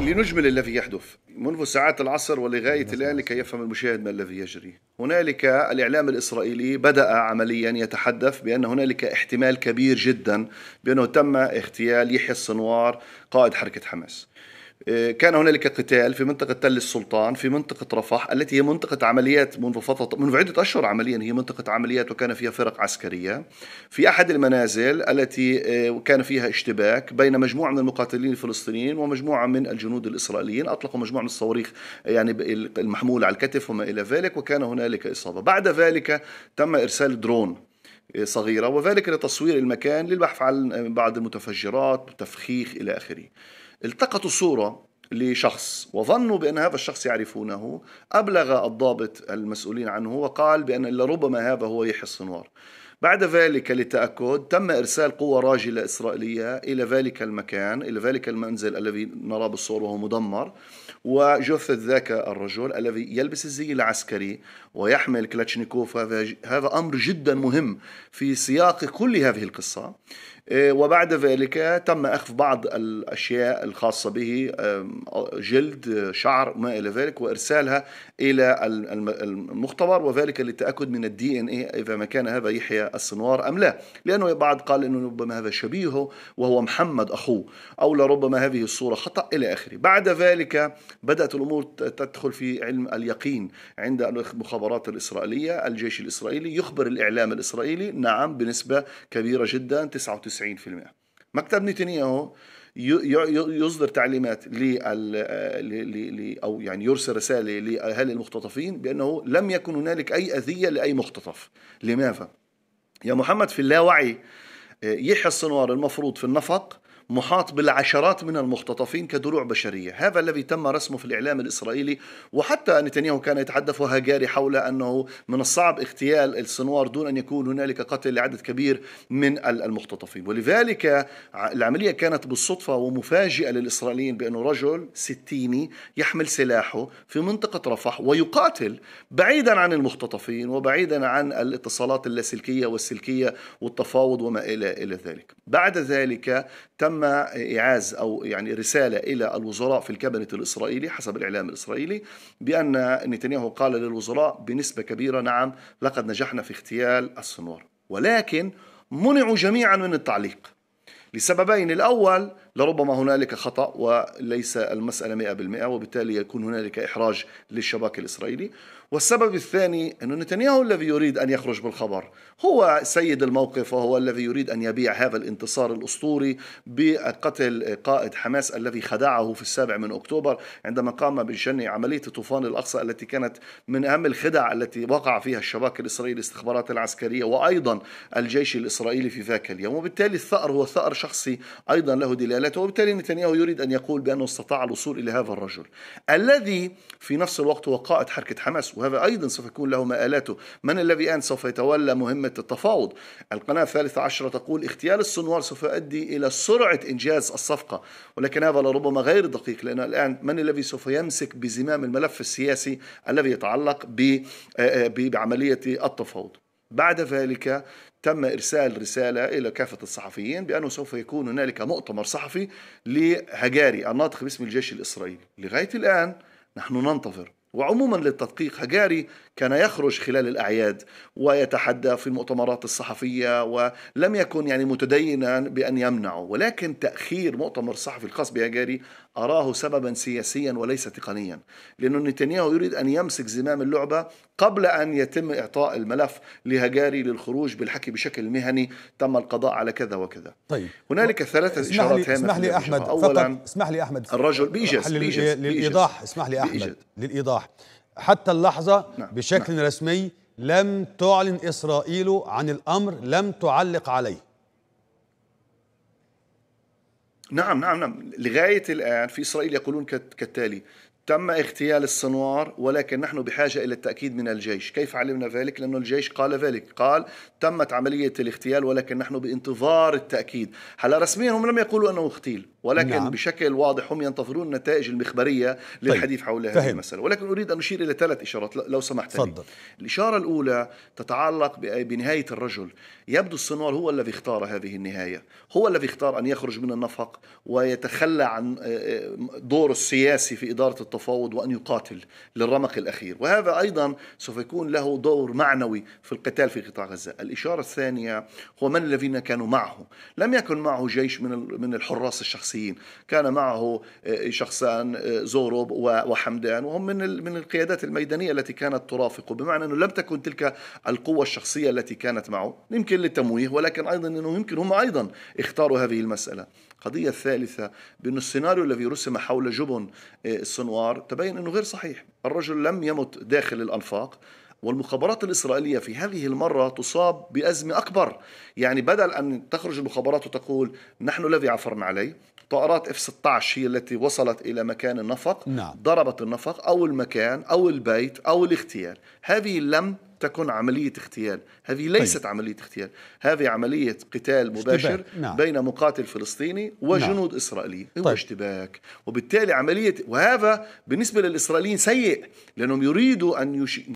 لنجمل الذي يحدث منذ ساعات العصر ولغاية نعم، الآن نعم، لكي نعم. يفهم المشاهد ما الذي يجري هنالك الإعلام الإسرائيلي بدأ عمليا يتحدث بأن هنالك احتمال كبير جدا بأنه تم اغتيال يحيى السنوار قائد حركة حماس آه، كان هنالك قتال في منطقة تل السلطان في منطقة رفح التي هي منطقة عمليات منذ فترة منذ عدة أشهر عمليا هي منطقة عمليات وكان فيها فرق عسكرية في أحد المنازل التي آه، كان فيها اشتباك بين مجموعة من المقاتلين الفلسطينيين ومجموعة من الجنود الإسرائيليين أطلقوا مجموعة من الصواريخ يعني المحمولة على الكتف وما إلى ذلك وكان هنالك إصابة بعد ذلك تم إرسال درون آه، صغيرة وذلك لتصوير المكان للبحث عن بعض المتفجرات تفخيخ إلى آخره التقطوا صورة لشخص وظنوا بأن هذا الشخص يعرفونه أبلغ الضابط المسؤولين عنه وقال بأن لربما هذا هو يحيى السنوار بعد ذلك للتأكد تم إرسال قوة راجلة إسرائيلية إلى ذلك المكان إلى ذلك المنزل الذي نرى بالصور وهو مدمر وجثة ذاك الرجل الذي يلبس الزي العسكري ويحمل كلاتشنيكوف هذا هذا أمر جدا مهم في سياق كل هذه القصة إيه، وبعد ذلك تم أخذ بعض الأشياء الخاصة به جلد شعر ما إلى ذلك وإرسالها إلى المختبر وذلك للتأكد من الدي إن إيه إذا ما كان هذا يحيى السنوار أم لا لأنه بعد قال أنه ربما هذا شبيهه وهو محمد أخوه أو لربما هذه الصورة خطأ إلى آخره بعد ذلك بدأت الأمور تدخل في علم اليقين عند المخابرات الإسرائيلية الجيش الإسرائيلي يخبر الإعلام الإسرائيلي نعم بنسبة كبيرة جدا 99% مكتب نتنياهو يصدر تعليمات لل او يعني يرسل رساله لاهالي المختطفين بانه لم يكن هنالك اي اذيه لاي مختطف لماذا يا محمد في اللاوعي آه، يحيى السنوار المفروض في النفق محاط بالعشرات من المختطفين كدروع بشرية هذا الذي تم رسمه في الإعلام الإسرائيلي وحتى نتنياهو كان يتحدث وهجاري حول أنه من الصعب اغتيال السنوار دون أن يكون هنالك قتل لعدد كبير من المختطفين ولذلك العملية كانت بالصدفة ومفاجئة للإسرائيليين بأنه رجل ستيني يحمل سلاحه في منطقة رفح ويقاتل بعيدا عن المختطفين وبعيدا عن الاتصالات اللاسلكية والسلكية والتفاوض وما إلى إلى ذلك بعد ذلك تم تم إعاز أو يعني رسالة إلى الوزراء في الكابينت الإسرائيلي حسب الإعلام الإسرائيلي بأن نتنياهو قال للوزراء بنسبة كبيرة نعم لقد نجحنا في اغتيال السنوار ولكن منعوا جميعا من التعليق لسببين الأول لربما هنالك خطأ وليس المسألة 100% وبالتالي يكون هنالك إحراج للشباك الإسرائيلي والسبب الثاني أن نتنياهو الذي يريد أن يخرج بالخبر هو سيد الموقف وهو الذي يريد أن يبيع هذا الانتصار الأسطوري بقتل قائد حماس الذي خدعه في السابع من أكتوبر عندما قام بشن عملية طوفان الأقصى التي كانت من أهم الخدع التي وقع فيها الشباك الإسرائيلي الاستخبارات العسكرية وأيضا الجيش الإسرائيلي في ذاك اليوم وبالتالي الثأر هو ثأر شخصي أيضا له دلالة رسالته وبالتالي نتنياهو يريد أن يقول بأنه استطاع الوصول إلى هذا الرجل الذي في نفس الوقت هو قائد حركة حماس وهذا أيضا سوف يكون له مآلاته من الذي الآن سوف يتولى مهمة التفاوض القناة الثالثة عشرة تقول اغتيال السنوار سوف يؤدي إلى سرعة إنجاز الصفقة ولكن هذا لربما غير دقيق لأن الآن من الذي سوف يمسك بزمام الملف السياسي الذي يتعلق آه، آه، بعملية التفاوض بعد ذلك تم ارسال رساله الى كافه الصحفيين بانه سوف يكون هنالك مؤتمر صحفي لهجاري الناطق باسم الجيش الاسرائيلي لغايه الان نحن ننتظر وعموما للتدقيق هجاري كان يخرج خلال الأعياد ويتحدى في المؤتمرات الصحفية ولم يكن يعني متدينا بأن يمنعه ولكن تأخير مؤتمر الصحفي الخاص بهجاري أراه سببا سياسيا وليس تقنيا لأنه نتنياهو يريد أن يمسك زمام اللعبة قبل أن يتم إعطاء الملف لهجاري للخروج بالحكي بشكل مهني تم القضاء على كذا وكذا طيب هنالك ثلاثة إشارات هامة اسمح لي أحمد فقط اسمح لي أحمد الرجل بيجز, بيجز للإيضاح اسمح لي أحمد للإيضاح الأصح حتى اللحظة نعم. نعم. بشكل نعم. رسمي لم تعلن إسرائيل عن الأمر لم تعلق عليه نعم نعم نعم لغاية الآن في إسرائيل يقولون كالتالي تم اغتيال السنوار ولكن نحن بحاجة إلى التأكيد من الجيش كيف علمنا ذلك؟ لأن الجيش قال ذلك قال تمت عملية الاغتيال ولكن نحن بانتظار التأكيد هلا رسميا هم لم يقولوا أنه اغتيل ولكن نعم. بشكل واضح هم ينتظرون النتائج المخبريه للحديث طيب. حول هذه فهم. المساله ولكن اريد ان اشير الى ثلاث اشارات لو سمحت لي الاشاره الاولى تتعلق بنهايه الرجل يبدو السنوار هو الذي اختار هذه النهايه هو الذي اختار ان يخرج من النفق ويتخلى عن آه، آه، دوره السياسي في اداره التفاوض وان يقاتل للرمق الاخير وهذا ايضا سوف يكون له دور معنوي في القتال في قطاع غزه الاشاره الثانيه هو من الذين كانوا معه لم يكن معه جيش من من الحراس الشخصيين شخصيين كان معه آه، شخصان آه، زوروب وحمدان وهم من من القيادات الميدانية التي كانت ترافقه بمعنى أنه لم تكن تلك القوة الشخصية التي كانت معه يمكن للتمويه ولكن أيضا أنه يمكن هم أيضا اختاروا هذه المسألة القضية الثالثة بأن السيناريو الذي رسم حول جبن آه، السنوار تبين أنه غير صحيح الرجل لم يمت داخل الأنفاق والمخابرات الإسرائيلية في هذه المرة تصاب بأزمة أكبر يعني بدل أن تخرج المخابرات وتقول نحن الذي عفرنا عليه طائرات اف 16 هي التي وصلت الى مكان النفق نعم. ضربت النفق او المكان او البيت او الاغتيال هذه لم تكن عملية اغتيال هذه طيب. ليست طيب. عملية اغتيال هذه عملية قتال مباشر نعم. بين مقاتل فلسطيني وجنود نعم. إسرائيليين طيب. اشتباك وبالتالي عملية وهذا بالنسبة للإسرائيليين سيء لأنهم يريدوا أن يش...